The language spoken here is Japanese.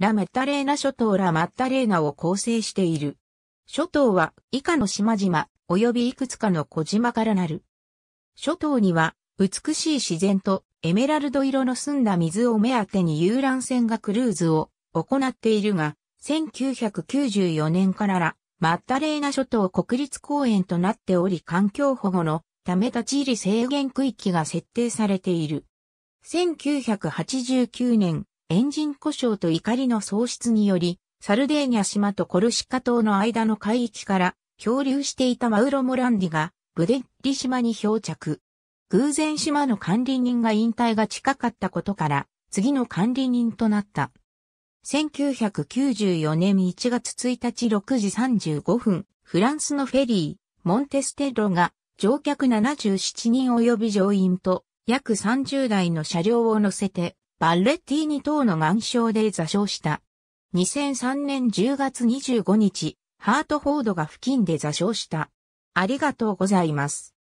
ラ・メッタレーナ諸島ラ・マッタレーナを構成している。諸島は以下の島々、及びいくつかの小島からなる。諸島には、美しい自然とエメラルド色の澄んだ水を目当てに遊覧船がクルーズを行っているが、1994年からラマッタレーナ諸島国立公園となっており環境保護のため立ち入り制限区域が設定されている。1989年、エンジン故障と怒りの喪失により、サルデーニャ島とコルシカ島の間の海域から漂流していたマウロ・モランディがブデッリ島に漂着。偶然島の管理人が引退が近かったことから、次の管理人となった。1994年1月1日6時35分、フランスのフェリー、モンテステロが乗客77人及び乗員と約30台の車両を乗せてバッレッティニ等の眼症で座礁した。2003年10月25日、ハートフォードが付近で座礁した。ありがとうございます。